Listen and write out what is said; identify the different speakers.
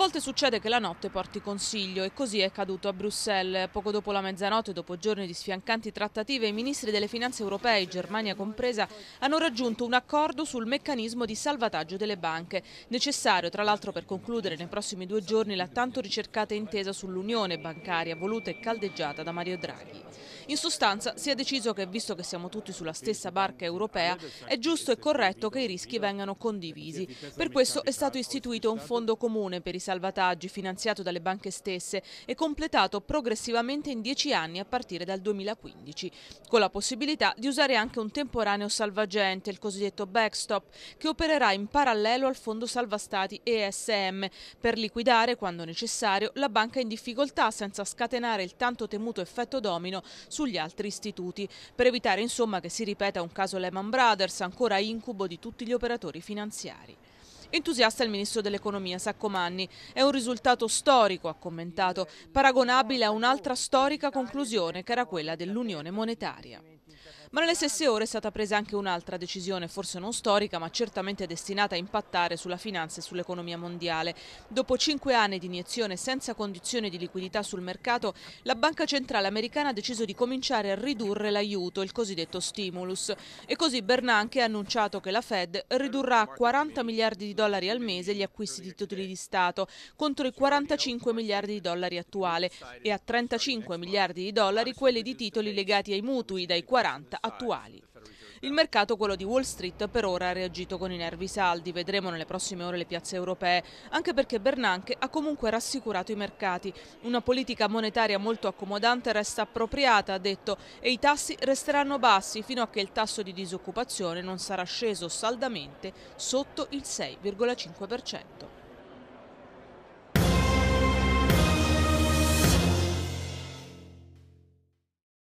Speaker 1: volte succede che la notte porti consiglio e così è accaduto a Bruxelles. Poco dopo la mezzanotte, dopo giorni di sfiancanti trattative, i ministri delle finanze europee, Germania compresa, hanno raggiunto un accordo sul meccanismo di salvataggio delle banche, necessario tra l'altro per concludere nei prossimi due giorni la tanto ricercata intesa sull'unione bancaria voluta e caldeggiata da Mario Draghi. In sostanza si è deciso che, visto che siamo tutti sulla stessa barca europea, è giusto e corretto che i rischi vengano condivisi. Per questo è stato istituito un fondo comune per i salvataggi salvataggi finanziato dalle banche stesse e completato progressivamente in 10 anni a partire dal 2015, con la possibilità di usare anche un temporaneo salvagente, il cosiddetto backstop, che opererà in parallelo al fondo salva stati ESM per liquidare, quando necessario, la banca in difficoltà senza scatenare il tanto temuto effetto domino sugli altri istituti, per evitare insomma che si ripeta un caso Lehman Brothers ancora incubo di tutti gli operatori finanziari. Entusiasta il ministro dell'economia Saccomanni. È un risultato storico, ha commentato, paragonabile a un'altra storica conclusione che era quella dell'unione monetaria. Ma nelle stesse ore è stata presa anche un'altra decisione, forse non storica, ma certamente destinata a impattare sulla finanza e sull'economia mondiale. Dopo cinque anni di iniezione senza condizioni di liquidità sul mercato, la Banca Centrale Americana ha deciso di cominciare a ridurre l'aiuto, il cosiddetto stimulus. E così Bernanke ha annunciato che la Fed ridurrà a 40 miliardi di dollari al mese gli acquisti di titoli di Stato, contro i 45 miliardi di dollari attuali, e a 35 miliardi di dollari quelli di titoli legati ai mutui, dai 40 attuali. Il mercato, quello di Wall Street, per ora ha reagito con i nervi saldi, vedremo nelle prossime ore le piazze europee, anche perché Bernanke ha comunque rassicurato i mercati. Una politica monetaria molto accomodante resta appropriata, ha detto, e i tassi resteranno bassi fino a che il tasso di disoccupazione non sarà sceso saldamente sotto il 6,5%.